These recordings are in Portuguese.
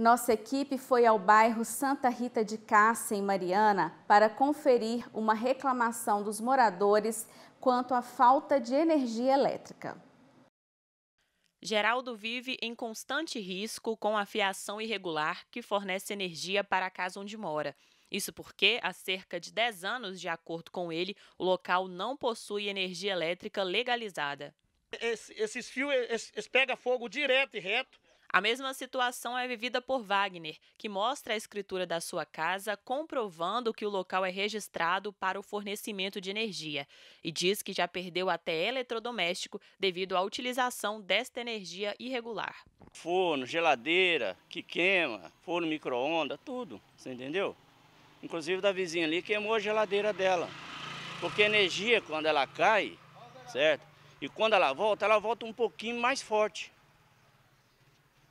Nossa equipe foi ao bairro Santa Rita de Cássia, em Mariana, para conferir uma reclamação dos moradores quanto à falta de energia elétrica. Geraldo vive em constante risco com a fiação irregular que fornece energia para a casa onde mora. Isso porque, há cerca de 10 anos, de acordo com ele, o local não possui energia elétrica legalizada. Esse, esses fios pegam fogo direto e reto. A mesma situação é vivida por Wagner, que mostra a escritura da sua casa comprovando que o local é registrado para o fornecimento de energia e diz que já perdeu até eletrodoméstico devido à utilização desta energia irregular. Forno, geladeira que queima, forno micro-ondas, tudo, você entendeu? Inclusive da vizinha ali queimou a geladeira dela. Porque a energia, quando ela cai, certo? E quando ela volta, ela volta um pouquinho mais forte.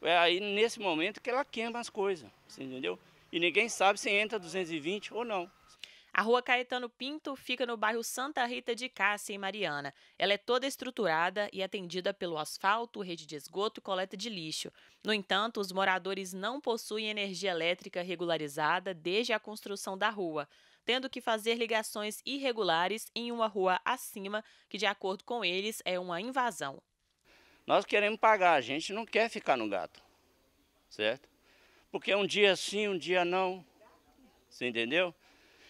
É aí nesse momento que ela queima as coisas, você entendeu? E ninguém sabe se entra 220 ou não. A rua Caetano Pinto fica no bairro Santa Rita de Cássia, em Mariana. Ela é toda estruturada e atendida pelo asfalto, rede de esgoto e coleta de lixo. No entanto, os moradores não possuem energia elétrica regularizada desde a construção da rua, tendo que fazer ligações irregulares em uma rua acima, que, de acordo com eles, é uma invasão. Nós queremos pagar, a gente não quer ficar no gato, certo? Porque um dia sim, um dia não, você entendeu?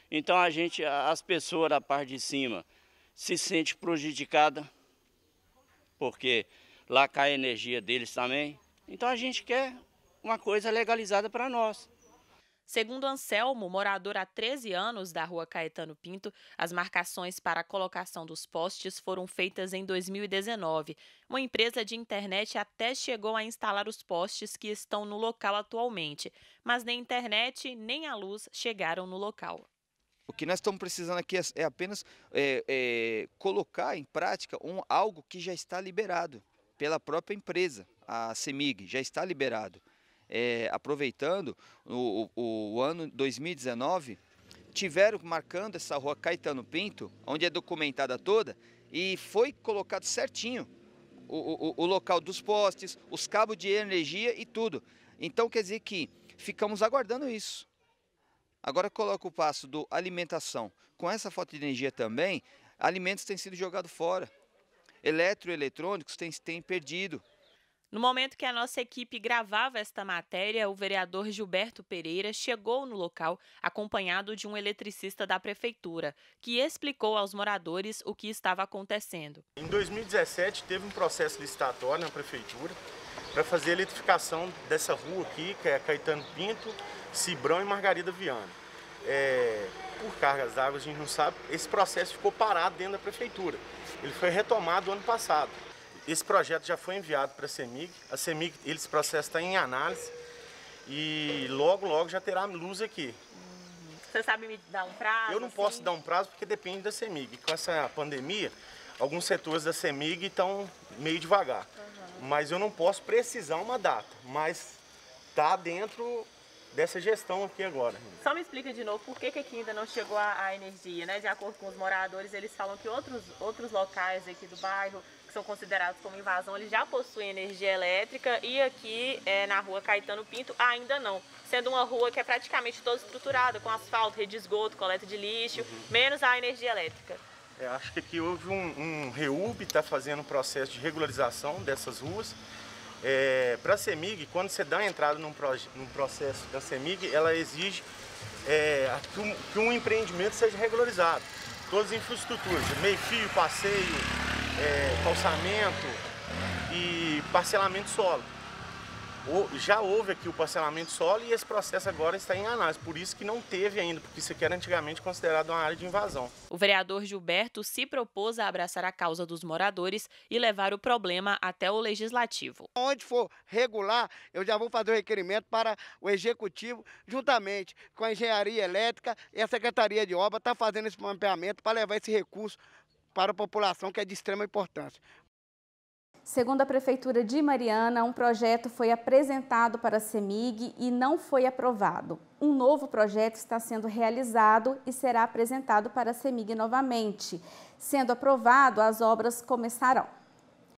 Então a gente, as pessoas da parte de cima se sente prejudicada, porque lá cai a energia deles também. Então a gente quer uma coisa legalizada para nós. Segundo Anselmo, morador há 13 anos da rua Caetano Pinto, as marcações para a colocação dos postes foram feitas em 2019. Uma empresa de internet até chegou a instalar os postes que estão no local atualmente, mas nem internet nem a luz chegaram no local. O que nós estamos precisando aqui é, é apenas é, é, colocar em prática um, algo que já está liberado pela própria empresa, a CEMIG, já está liberado é, aproveitando o, o, o ano 2019, tiveram marcando essa rua Caetano Pinto, onde é documentada toda, e foi colocado certinho o, o, o, local dos postes, os cabos de energia e tudo. Então quer dizer que ficamos aguardando isso. Agora coloca o passo do alimentação. Com essa falta de energia também, alimentos têm sido jogados fora. Eletroeletrônicos têm, têm perdido. No momento que a nossa equipe gravava esta matéria, o vereador Gilberto Pereira chegou no local acompanhado de um eletricista da prefeitura, que explicou aos moradores o que estava acontecendo. Em 2017 teve um processo licitatório na prefeitura para fazer a eletrificação dessa rua aqui, que é Caetano Pinto, Cibrão e Margarida Viana. É, por cargas d'água, a gente não sabe, esse processo ficou parado dentro da prefeitura. Ele foi retomado ano passado. Esse projeto já foi enviado para a CEMIG. A CEMIG, esse processo está em análise e logo, logo já terá luz aqui. você sabe me dar um prazo? Eu não assim? posso dar um prazo porque depende da CEMIG. Com essa pandemia, alguns setores da CEMIG estão meio devagar. Uhum. Mas eu não posso precisar uma data, mas está dentro dessa gestão aqui agora. Só me explica de novo por que, que aqui ainda não chegou a, a energia, né? De acordo com os moradores, eles falam que outros, outros locais aqui do bairro que são considerados como invasão, eles já possuem energia elétrica e aqui é, na rua Caetano Pinto ainda não. Sendo uma rua que é praticamente toda estruturada, com asfalto, rede de esgoto, coleta de lixo, uhum. menos a energia elétrica. É, acho que aqui houve um, um REUB, está fazendo um processo de regularização dessas ruas. É, Para a CEMIG, quando você dá entrada num, num processo da CEMIG, ela exige é, que um empreendimento seja regularizado. Todas as infraestruturas, meio-fio, passeio, é, calçamento e parcelamento solo. já houve aqui o parcelamento solo e esse processo agora está em análise, por isso que não teve ainda, porque isso aqui era antigamente considerado uma área de invasão. O vereador Gilberto se propôs a abraçar a causa dos moradores e levar o problema até o legislativo. Onde for regular, eu já vou fazer o requerimento para o executivo, juntamente com a engenharia elétrica e a secretaria de obra, está fazendo esse mapeamento para levar esse recurso para a população, que é de extrema importância. Segundo a Prefeitura de Mariana, um projeto foi apresentado para a CEMIG e não foi aprovado. Um novo projeto está sendo realizado e será apresentado para a CEMIG novamente. Sendo aprovado, as obras começarão.